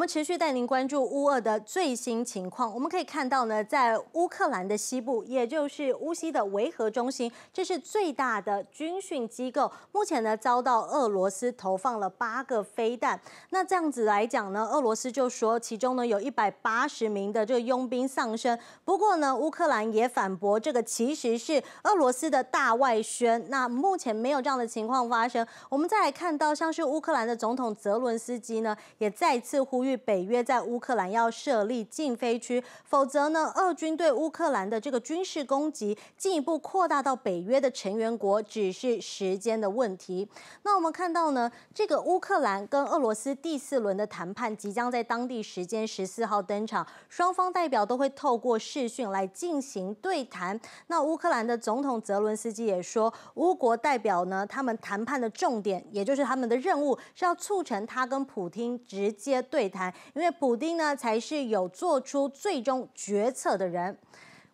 我们持续带您关注乌俄的最新情况。我们可以看到呢，在乌克兰的西部，也就是乌西的维和中心，这是最大的军训机构。目前呢，遭到俄罗斯投放了八个飞弹。那这样子来讲呢，俄罗斯就说其中呢有一百八十名的这个佣兵丧生。不过呢，乌克兰也反驳这个其实是俄罗斯的大外宣。那目前没有这样的情况发生。我们再来看到，像是乌克兰的总统泽伦斯基呢，也再次呼吁。北约在乌克兰要设立禁飞区，否则呢，俄军对乌克兰的这个军事攻击进一步扩大到北约的成员国，只是时间的问题。那我们看到呢，这个乌克兰跟俄罗斯第四轮的谈判即将在当地时间十四号登场，双方代表都会透过视讯来进行对谈。那乌克兰的总统泽伦斯基也说，乌国代表呢，他们谈判的重点，也就是他们的任务是要促成他跟普京直接对谈。因为普丁呢，才是有做出最终决策的人。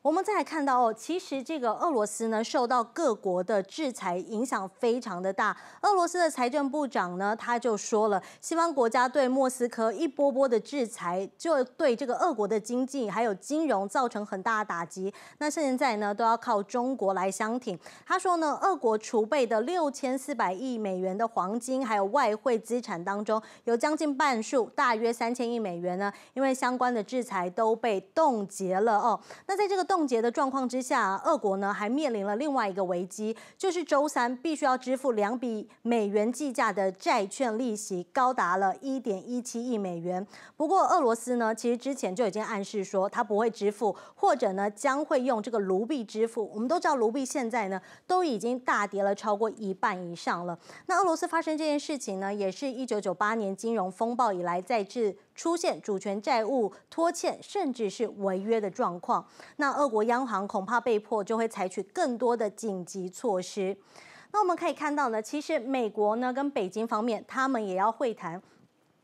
我们再来看到哦，其实这个俄罗斯呢，受到各国的制裁影响非常的大。俄罗斯的财政部长呢，他就说了，西方国家对莫斯科一波波的制裁，就对这个俄国的经济还有金融造成很大的打击。那现在呢，都要靠中国来相挺。他说呢，俄国储备的六千四百亿美元的黄金，还有外汇资产当中，有将近半数，大约三千亿美元呢，因为相关的制裁都被冻结了哦。那在这个冻冻结的状况之下，俄国呢还面临了另外一个危机，就是周三必须要支付两笔美元计价的债券利息，高达了一点一七亿美元。不过，俄罗斯呢其实之前就已经暗示说，他不会支付，或者呢将会用这个卢币支付。我们都知道，卢币现在呢都已经大跌了超过一半以上了。那俄罗斯发生这件事情呢，也是一九九八年金融风暴以来在至。出现主权债务拖欠，甚至是违约的状况，那俄国央行恐怕被迫就会采取更多的紧急措施。那我们可以看到呢，其实美国呢跟北京方面，他们也要会谈。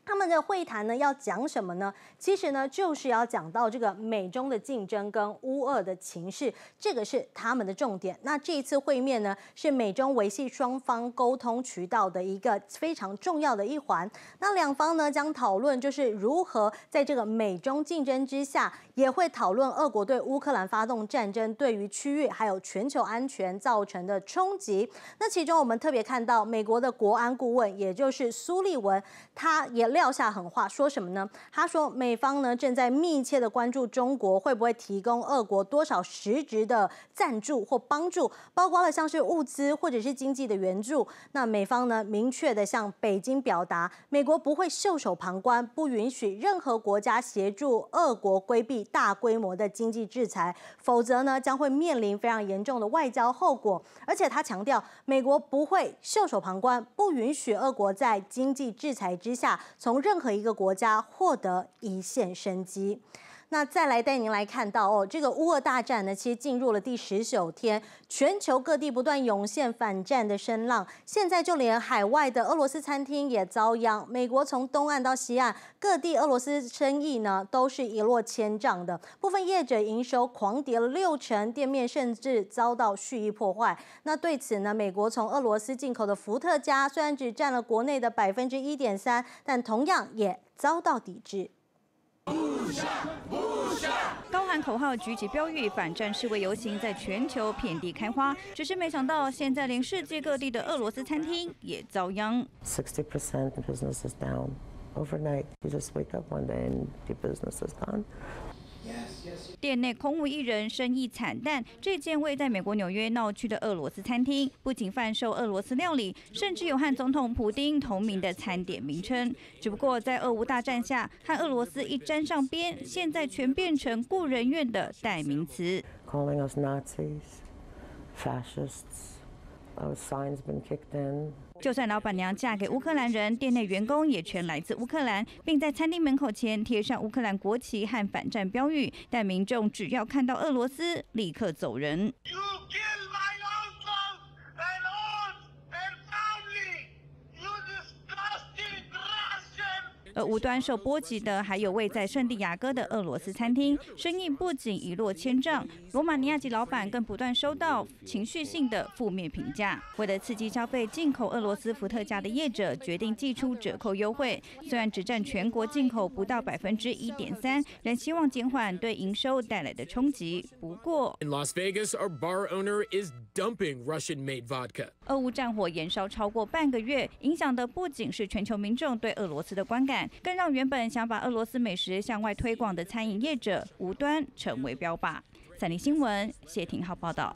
他们的会谈呢要讲什么呢？其实呢就是要讲到这个美中的竞争跟乌俄的情势，这个是他们的重点。那这一次会面呢是美中维系双方沟通渠道的一个非常重要的一环。那两方呢将讨论就是如何在这个美中竞争之下，也会讨论俄国对乌克兰发动战争对于区域还有全球安全造成的冲击。那其中我们特别看到美国的国安顾问，也就是苏利文，他也。撂下狠话，说什么呢？他说，美方呢正在密切的关注中国会不会提供俄国多少实质的赞助或帮助，包括了像是物资或者是经济的援助。那美方呢明确的向北京表达，美国不会袖手旁观，不允许任何国家协助俄国规避大规模的经济制裁，否则呢将会面临非常严重的外交后果。而且他强调，美国不会袖手旁观，不允许俄国在经济制裁之下。从任何一个国家获得一线生机。那再来带您来看到哦，这个乌俄大战呢，其实进入了第十九天，全球各地不断涌现反战的声浪。现在就连海外的俄罗斯餐厅也遭殃，美国从东岸到西岸，各地俄罗斯生意呢都是一落千丈的，部分业者营收狂跌了六成，店面甚至遭到蓄意破坏。那对此呢，美国从俄罗斯进口的伏特加虽然只占了国内的百分之一点三，但同样也遭到抵制。高喊口号，举起标语，反战示威游行在全球遍地开花。只是没想到，现在连世界各地的俄罗斯餐厅也遭殃。Sixty percent of businesses down overnight. You just wake up one day and your business is gone. 店内空无一人，生意惨淡。这间位在美国纽约闹区的俄罗斯餐厅，不仅贩售俄罗斯料理，甚至有和总统普丁同名的餐点名称。只不过在俄乌大战下，和俄罗斯一沾上边，现在全变成“故人院的代名词。就算老板娘嫁给乌克兰人，店内员工也全来自乌克兰，并在餐厅门口前贴上乌克兰国旗和反战标语，但民众只要看到俄罗斯，立刻走人。而无端受波及的还有位在圣地亚哥的俄罗斯餐厅，生意不仅一落千丈，罗马尼亚籍老板更不断收到情绪性的负面评价。为了刺激消费，进口俄罗斯伏特加的业者决定寄出折扣优惠，虽然只占全国进口不到百分之一点三，仍希望减缓对营收带来的冲击。不过，俄乌战火燃烧超过半个月，影响的不仅是全球民众对俄罗斯的观感。更让原本想把俄罗斯美食向外推广的餐饮业者，无端成为标靶。三立新闻谢霆浩报道。